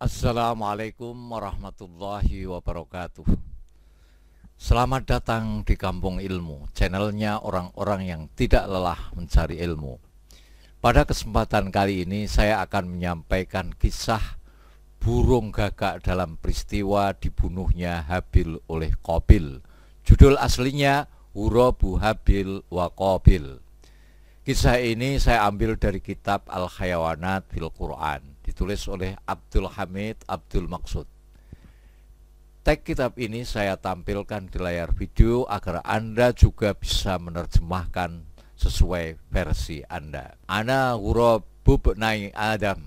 Assalamualaikum warahmatullahi wabarakatuh Selamat datang di Kampung Ilmu Channelnya orang-orang yang tidak lelah mencari ilmu Pada kesempatan kali ini saya akan menyampaikan kisah Burung gagak dalam peristiwa dibunuhnya Habil oleh Kobil Judul aslinya Urobu Habil wa Kobil Kisah ini saya ambil dari kitab Al-Khayawanat fil Quran ditulis oleh Abdul Hamid Abdul Maksud. Tag kitab ini saya tampilkan di layar video agar Anda juga bisa menerjemahkan sesuai versi Anda. Ana ghurabu nai Adam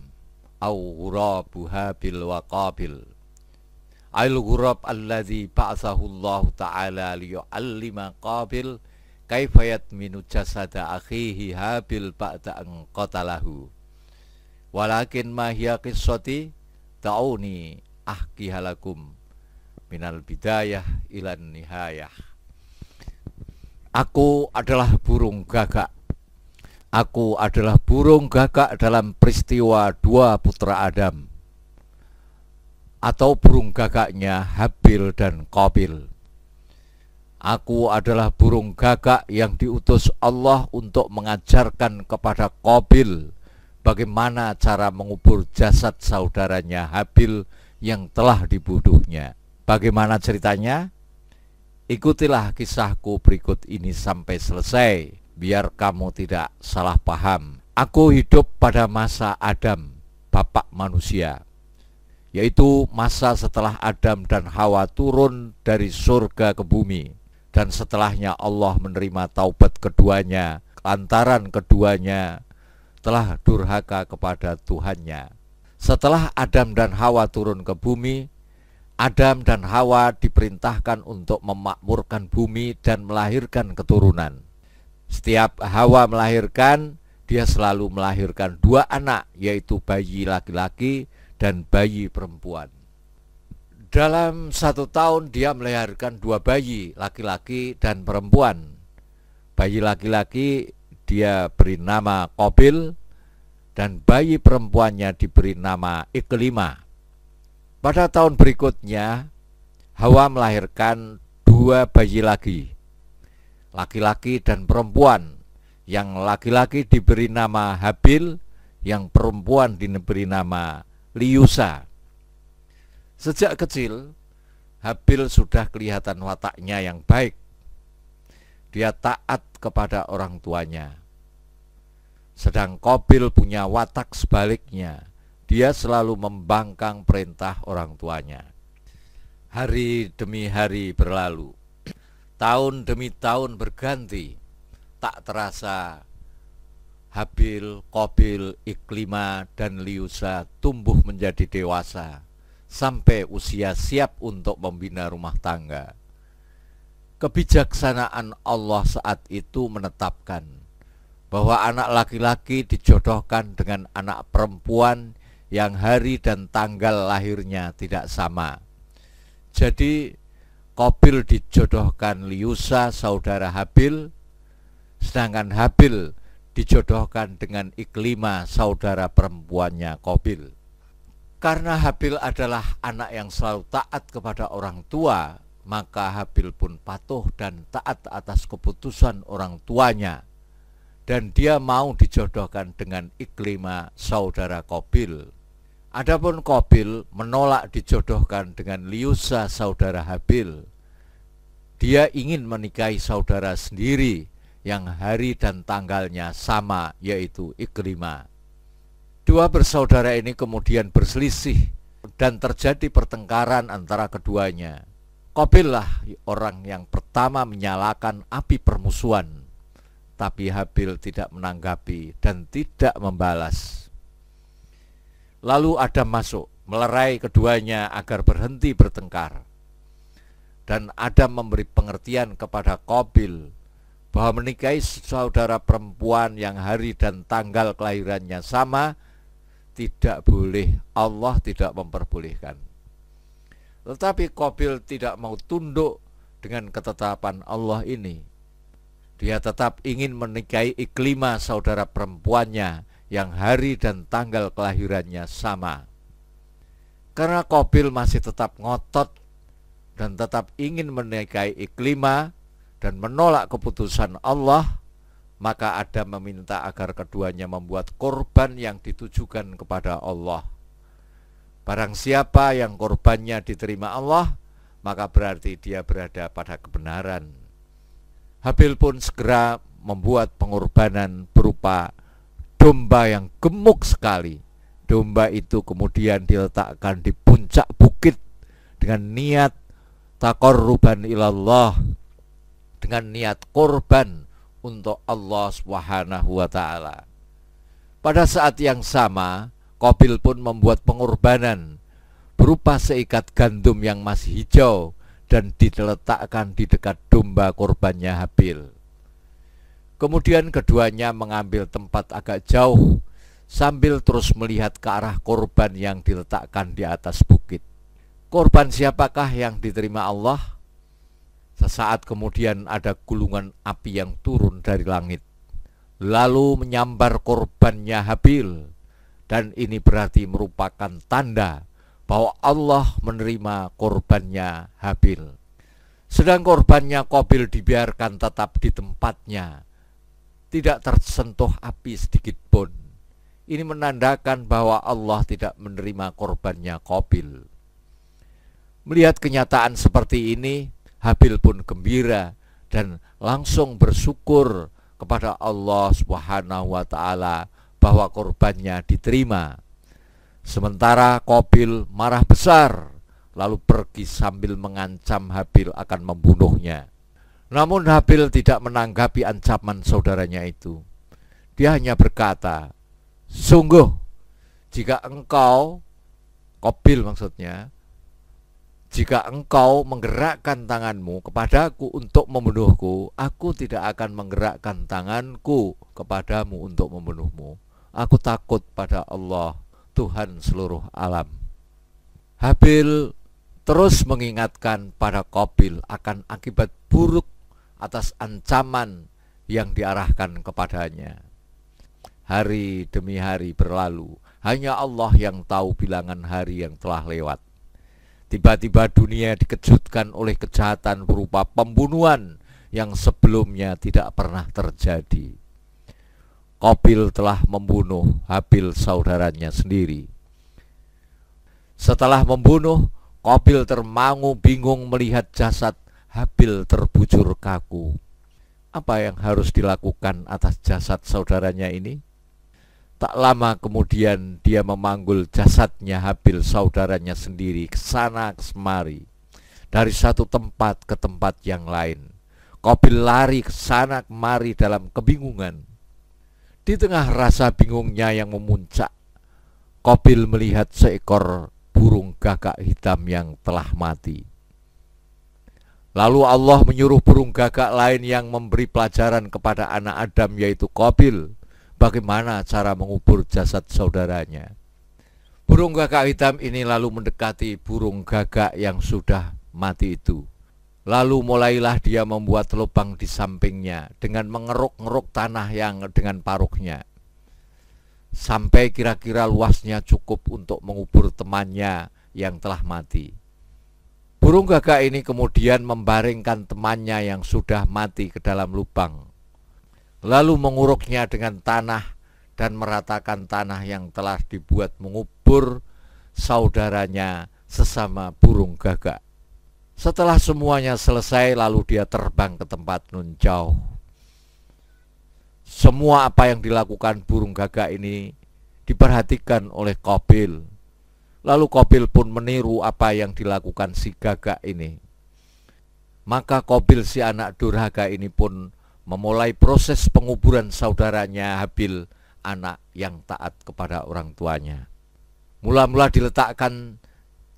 au habil bil waqabil. Ail hurab alladhi ba'athahu Allah ta'ala liyu'allima qabil kaifa yatminu jasada akhihi habil ba'da an qatalahu walakin mahiya qissati ta'uni ahkihalakum minal bidayah ilan nihayah Aku adalah burung gagak Aku adalah burung gagak dalam peristiwa dua putra Adam Atau burung gagaknya Habil dan Qabil Aku adalah burung gagak yang diutus Allah untuk mengajarkan kepada Qabil bagaimana cara mengubur jasad saudaranya Habil yang telah dibunuhnya. Bagaimana ceritanya? Ikutilah kisahku berikut ini sampai selesai, biar kamu tidak salah paham. Aku hidup pada masa Adam, bapak manusia, yaitu masa setelah Adam dan Hawa turun dari surga ke bumi, dan setelahnya Allah menerima taubat keduanya, lantaran keduanya telah durhaka kepada Tuhannya. Setelah Adam dan Hawa turun ke bumi, Adam dan Hawa diperintahkan untuk memakmurkan bumi dan melahirkan keturunan. Setiap Hawa melahirkan, dia selalu melahirkan dua anak, yaitu bayi laki-laki dan bayi perempuan. Dalam satu tahun dia melahirkan dua bayi, laki-laki dan perempuan. Bayi laki-laki dia beri nama Kobil dan bayi perempuannya diberi nama Iklima. Pada tahun berikutnya, Hawa melahirkan dua bayi lagi, laki-laki dan perempuan. Yang laki-laki diberi nama Habil, yang perempuan diberi nama Liusa. Sejak kecil, Habil sudah kelihatan wataknya yang baik. Dia taat kepada orang tuanya. Sedang Kobil punya watak sebaliknya. Dia selalu membangkang perintah orang tuanya. Hari demi hari berlalu. Tahun demi tahun berganti. Tak terasa Habil, Kobil, Iklima, dan Liusa tumbuh menjadi dewasa sampai usia siap untuk membina rumah tangga kebijaksanaan Allah saat itu menetapkan bahwa anak laki-laki dijodohkan dengan anak perempuan yang hari dan tanggal lahirnya tidak sama. Jadi Kobil dijodohkan Liusa saudara Habil, sedangkan Habil dijodohkan dengan Iklima saudara perempuannya Kobil. Karena Habil adalah anak yang selalu taat kepada orang tua, maka Habil pun patuh dan taat atas keputusan orang tuanya. Dan dia mau dijodohkan dengan Iklima saudara Kobil. Adapun Kobil menolak dijodohkan dengan Liusa saudara Habil. Dia ingin menikahi saudara sendiri yang hari dan tanggalnya sama yaitu Iklima. Dua bersaudara ini kemudian berselisih dan terjadi pertengkaran antara keduanya lah orang yang pertama menyalakan api permusuhan Tapi Habil tidak menanggapi dan tidak membalas Lalu Adam masuk melerai keduanya agar berhenti bertengkar Dan Adam memberi pengertian kepada Kobil Bahwa menikahi saudara perempuan yang hari dan tanggal kelahirannya sama Tidak boleh, Allah tidak memperbolehkan tetapi Kobil tidak mau tunduk dengan ketetapan Allah ini. Dia tetap ingin menikahi Iklima saudara perempuannya yang hari dan tanggal kelahirannya sama. Karena Kobil masih tetap ngotot dan tetap ingin menikahi Iklima dan menolak keputusan Allah, maka Adam meminta agar keduanya membuat korban yang ditujukan kepada Allah. Barang siapa yang korbannya diterima Allah, maka berarti dia berada pada kebenaran. Habil pun segera membuat pengorbanan berupa domba yang gemuk sekali. Domba itu kemudian diletakkan di puncak bukit dengan niat takor ruban ilallah, dengan niat korban untuk Allah Subhanahu Pada saat yang sama, Kobil pun membuat pengorbanan berupa seikat gandum yang masih hijau dan diletakkan di dekat domba korbannya Habil. Kemudian keduanya mengambil tempat agak jauh sambil terus melihat ke arah korban yang diletakkan di atas bukit. Korban siapakah yang diterima Allah? Sesaat kemudian ada gulungan api yang turun dari langit, lalu menyambar korbannya Habil dan ini berarti merupakan tanda bahwa Allah menerima korbannya Habil. Sedang korbannya Kobil dibiarkan tetap di tempatnya, tidak tersentuh api sedikit pun. Ini menandakan bahwa Allah tidak menerima korbannya Kobil. Melihat kenyataan seperti ini, Habil pun gembira dan langsung bersyukur kepada Allah Subhanahu wa taala bahwa korbannya diterima. Sementara Kobil marah besar lalu pergi sambil mengancam Habil akan membunuhnya. Namun Habil tidak menanggapi ancaman saudaranya itu. Dia hanya berkata, "Sungguh, jika engkau Kobil maksudnya, jika engkau menggerakkan tanganmu kepadaku untuk membunuhku, aku tidak akan menggerakkan tanganku kepadamu untuk membunuhmu." Aku takut pada Allah, Tuhan seluruh alam. Habil terus mengingatkan pada Kobil akan akibat buruk atas ancaman yang diarahkan kepadanya. Hari demi hari berlalu, hanya Allah yang tahu bilangan hari yang telah lewat. Tiba-tiba dunia dikejutkan oleh kejahatan berupa pembunuhan yang sebelumnya tidak pernah terjadi. Kobil telah membunuh Habil saudaranya sendiri. Setelah membunuh, Kobil termangu bingung melihat jasad Habil terbujur kaku. Apa yang harus dilakukan atas jasad saudaranya ini? Tak lama kemudian dia memanggul jasadnya Habil saudaranya sendiri ke sana kemari, dari satu tempat ke tempat yang lain. Kobil lari ke sana kemari dalam kebingungan di tengah rasa bingungnya yang memuncak, Kobil melihat seekor burung gagak hitam yang telah mati. Lalu Allah menyuruh burung gagak lain yang memberi pelajaran kepada anak Adam yaitu Kobil bagaimana cara mengubur jasad saudaranya. Burung gagak hitam ini lalu mendekati burung gagak yang sudah mati itu. Lalu mulailah dia membuat lubang di sampingnya dengan mengeruk-ngeruk tanah yang dengan paruhnya. Sampai kira-kira luasnya cukup untuk mengubur temannya yang telah mati. Burung gagak ini kemudian membaringkan temannya yang sudah mati ke dalam lubang. Lalu menguruknya dengan tanah dan meratakan tanah yang telah dibuat mengubur saudaranya sesama burung gagak. Setelah semuanya selesai, lalu dia terbang ke tempat nun jauh. Semua apa yang dilakukan burung gagak ini diperhatikan oleh Kobil. Lalu Kobil pun meniru apa yang dilakukan si gagak ini. Maka Kobil si anak durhaka ini pun memulai proses penguburan saudaranya Habil, anak yang taat kepada orang tuanya. Mula-mula diletakkan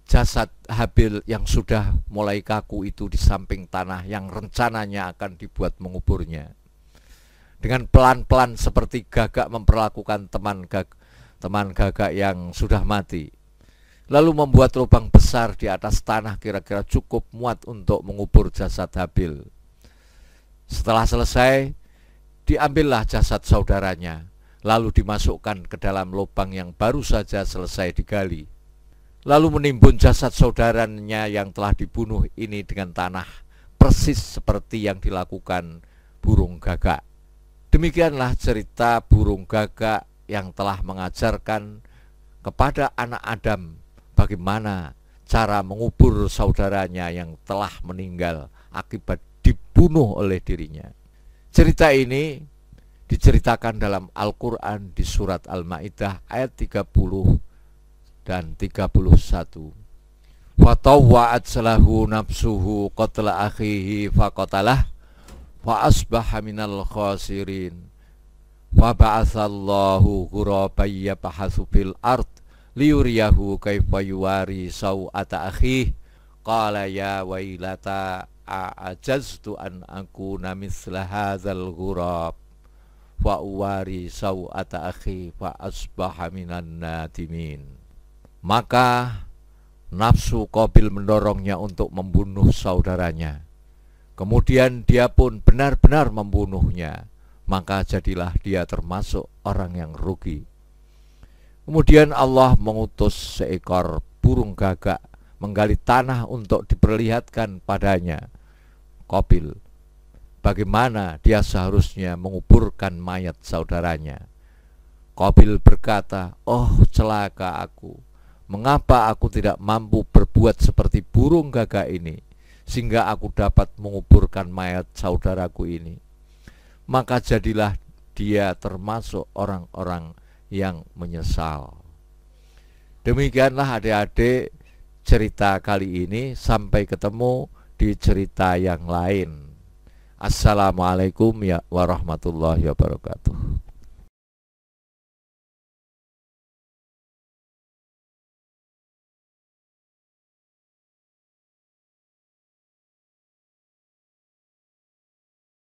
jasad Habil yang sudah mulai kaku itu di samping tanah yang rencananya akan dibuat menguburnya. Dengan pelan-pelan seperti gagak memperlakukan teman gag teman gagak yang sudah mati. Lalu membuat lubang besar di atas tanah kira-kira cukup muat untuk mengubur jasad Habil. Setelah selesai, diambillah jasad saudaranya, lalu dimasukkan ke dalam lubang yang baru saja selesai digali lalu menimbun jasad saudaranya yang telah dibunuh ini dengan tanah persis seperti yang dilakukan burung gagak. Demikianlah cerita burung gagak yang telah mengajarkan kepada anak Adam bagaimana cara mengubur saudaranya yang telah meninggal akibat dibunuh oleh dirinya. Cerita ini diceritakan dalam Al-Quran di surat Al-Ma'idah ayat 30 dan 31 fatawwa'at salahu nafsuhu qatla akhihi faqatalah fa asbaha minal khasirin fa ba'athallahu ghuraban yabhasu fil ard liyuriyahu kaifa yuwari sau'ata akhihi qala ya wailata a'ajaztu an akuna misla hadzal ghurab wa uwari sau'ata akhi fa asbaha minan natimin maka nafsu Kobil mendorongnya untuk membunuh saudaranya. Kemudian dia pun benar-benar membunuhnya, maka jadilah dia termasuk orang yang rugi. Kemudian Allah mengutus seekor burung gagak menggali tanah untuk diperlihatkan padanya. Kobil, bagaimana dia seharusnya menguburkan mayat saudaranya? Kobil berkata, "Oh, celaka aku! Mengapa aku tidak mampu berbuat seperti burung gagak ini, sehingga aku dapat menguburkan mayat saudaraku ini? Maka jadilah dia termasuk orang-orang yang menyesal. Demikianlah adik-adik cerita kali ini. Sampai ketemu di cerita yang lain. Assalamualaikum ya warahmatullahi wabarakatuh.